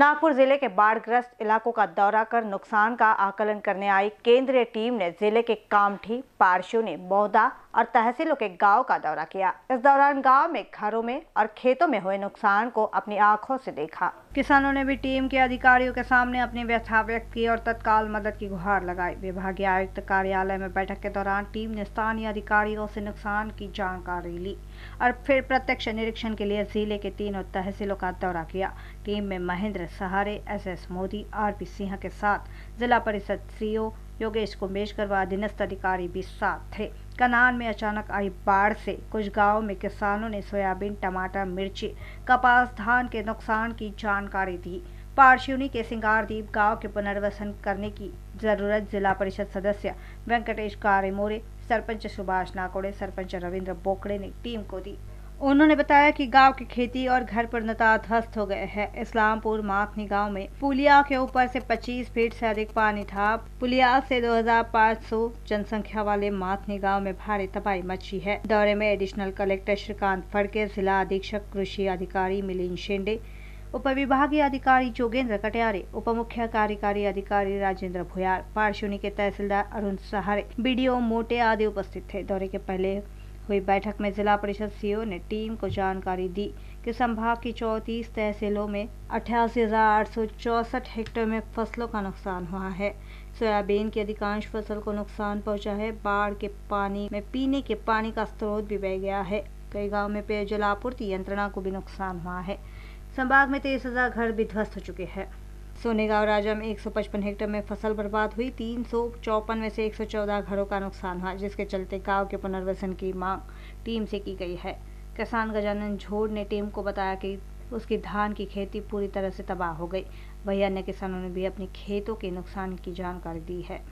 नागपुर जिले के बाढ़ग्रस्त इलाकों का दौरा कर नुकसान का आकलन करने आई केंद्रीय टीम ने जिले के कामठी पारशुनी बौदा और तहसीलों के गांव का दौरा किया इस दौरान गांव में घरों में और खेतों में हुए नुकसान को अपनी आंखों से देखा किसानों ने भी टीम के अधिकारियों के सामने अपनी व्यथा व्यक्त की और तत्काल मदद की गुहार लगाई विभागीय आयुक्त कार्यालय में बैठक के दौरान टीम ने स्थानीय अधिकारियों से नुकसान की जानकारी ली और फिर प्रत्यक्ष निरीक्षण के लिए जिले के तीनों तहसीलों का दौरा किया टीम में महेंद्र अपने सहारे S S Modi R P Singh के साथ जिला परिषद सीईओ योगेश कुंभेशकर व अधीनस्थ अधिकारी भी साथ थे कनान में अचानक आई बाढ़ से कुछ गांवों में किसानों ने सोयाबीन टमाटर मिर्ची कपास धान के नुकसान की जानकारी दी पारशिवनी के सिंगारदीप गांव के पुनर्वसन करने की जरूरत जिला परिषद सदस्य वेंकटेश कारे मोरे सरपंच सुभाष नाकोड़े सरपंच रविंद्र बोकड़े ने टीम को दी उन्होंने बताया कि गांव की खेती और घर पर नता ध्वस्त हो गए हैं इस्लामपुर माथनी गांव में पुलिया के ऊपर से 25 फीट से अधिक पानी था पुलिया से 2500 जनसंख्या वाले माथनी गांव में भारी तबाही मची है दौरे में एडिशनल कलेक्टर श्रीकांत फड़के जिला अधीक्षक कृषि अधिकारी मिलिंद शेंडे उप विभागीय अधिकारी जोगेंद्र कटियारे उप मुख्य कार्यकारी अधिकारी राजेंद्र भुयार पार्शुनी के तहसीलदार अरुण सहारे बीडीओ मोटे आदि उपस्थित थे दौरे के पहले हुई बैठक में जिला परिषद सीओ ने टीम को जानकारी दी कि संभाग की चौतीस तहसीलों में अठासी हेक्टेयर में फसलों का नुकसान हुआ है सोयाबीन की अधिकांश फसल को नुकसान पहुंचा है बाढ़ के पानी में पीने के पानी का स्रोत भी बह गया है कई गांव में पेयजल आपूर्ति यंत्रणा को भी नुकसान हुआ है संभाग में तेईस हजार घर भी ध्वस्त हो चुके हैं सोनेगांव राजा में 155 हेक्टेयर में फसल बर्बाद हुई तीन में से 114 घरों का नुकसान हुआ जिसके चलते गांव के पुनर्वसन की मांग टीम से की गई है किसान गजानन झोड़ ने टीम को बताया कि उसकी धान की खेती पूरी तरह से तबाह हो गई वही अन्य किसानों ने भी अपने खेतों के नुकसान की जानकारी दी है